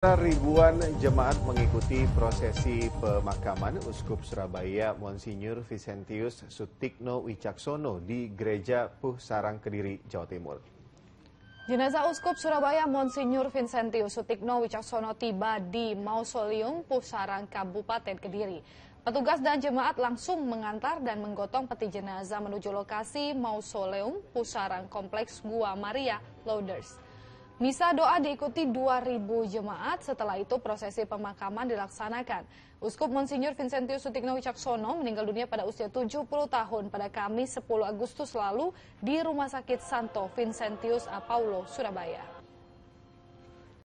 Ribuan jemaat mengikuti prosesi pemakaman Uskup Surabaya Monsinyur Vicentius Sutikno Wicaksono di Gereja Puh Sarang Kediri, Jawa Timur. Jenazah Uskup Surabaya Monsinyur Vicentius Sutikno Wicaksono tiba di Mausoleum Pusarang, Kabupaten Kediri. Petugas dan jemaat langsung mengantar dan menggotong peti jenazah menuju lokasi Mausoleum Pusarang Kompleks Gua Maria Loaders. Misa doa diikuti 2.000 jemaat, setelah itu prosesi pemakaman dilaksanakan. Uskup Monsinyur Vincentius Sutikno Wicaksono meninggal dunia pada usia 70 tahun pada Kamis 10 Agustus lalu di Rumah Sakit Santo Vincentius Apollo, Surabaya.